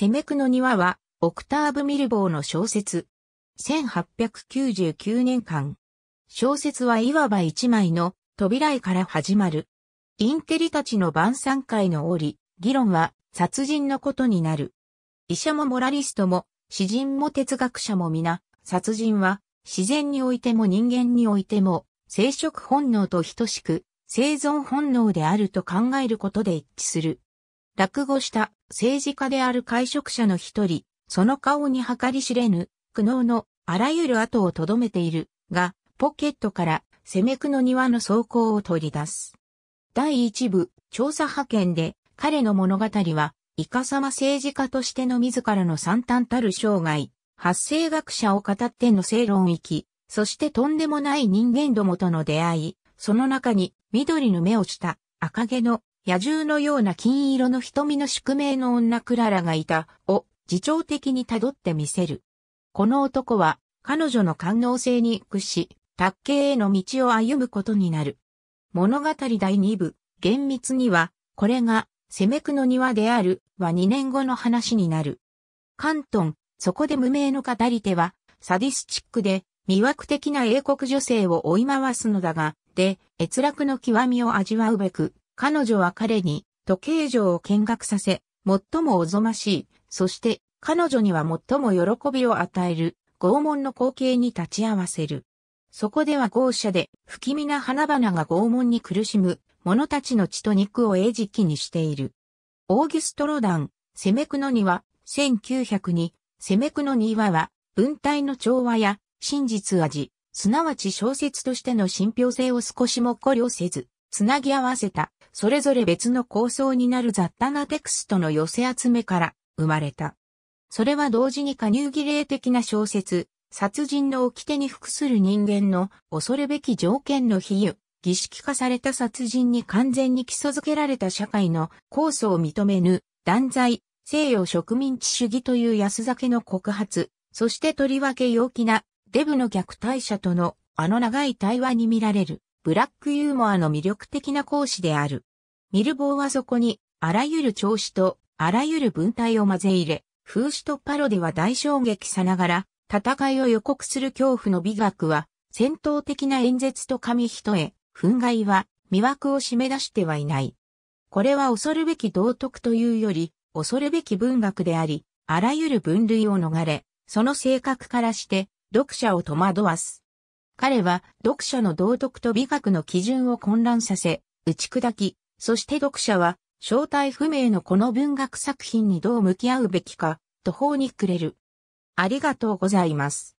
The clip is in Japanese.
セメクの庭は、オクターブ・ミルボーの小説。1899年間。小説はいわば一枚の扉絵から始まる。インテリたちの晩餐会の折、議論は殺人のことになる。医者もモラリストも、詩人も哲学者も皆、殺人は自然においても人間においても、生殖本能と等しく、生存本能であると考えることで一致する。落語した政治家である会食者の一人、その顔に計り知れぬ苦悩のあらゆる跡を留めているが、ポケットから攻めくの庭の走行を取り出す。第一部、調査派遣で彼の物語は、イカサマ政治家としての自らの惨憺たる生涯、発生学者を語っての正論域、そしてとんでもない人間どもとの出会い、その中に緑の目をした赤毛の野獣のような金色の瞳の宿命の女クララがいた、を、自重的に辿ってみせる。この男は、彼女の官能性に屈し、卓形への道を歩むことになる。物語第2部、厳密には、これが、セメクの庭である、は2年後の話になる。関東、そこで無名の語り手は、サディスチックで、魅惑的な英国女性を追い回すのだが、で、閲楽の極みを味わうべく、彼女は彼に時計城を見学させ、最もおぞましい、そして彼女には最も喜びを与える拷問の光景に立ち会わせる。そこでは豪奢で不気味な花々が拷問に苦しむ者たちの血と肉を餌食にしている。オーギュストロダン、セメクノ庭、1902、セメクノ庭は文体の調和や真実味、すなわち小説としての信憑性を少しも考慮せず、つなぎ合わせたそれぞれ別の構想になる雑多なテクストの寄せ集めから生まれた。それは同時に加入儀礼的な小説、殺人の掟に服する人間の恐るべき条件の比喩、儀式化された殺人に完全に基礎づけられた社会の構想を認めぬ、断罪、西洋植民地主義という安酒の告発、そしてとりわけ陽気なデブの虐待者とのあの長い対話に見られる、ブラックユーモアの魅力的な講師である。ミルボーはそこに、あらゆる調子と、あらゆる文体を混ぜ入れ、風刺とパロディは大衝撃さながら、戦いを予告する恐怖の美学は、戦闘的な演説と紙一重、憤慨は、魅惑を締め出してはいない。これは恐るべき道徳というより、恐るべき文学であり、あらゆる分類を逃れ、その性格からして、読者を戸惑わす。彼は、読者の道徳と美学の基準を混乱させ、打ち砕き、そして読者は、正体不明のこの文学作品にどう向き合うべきか、途方に暮れる。ありがとうございます。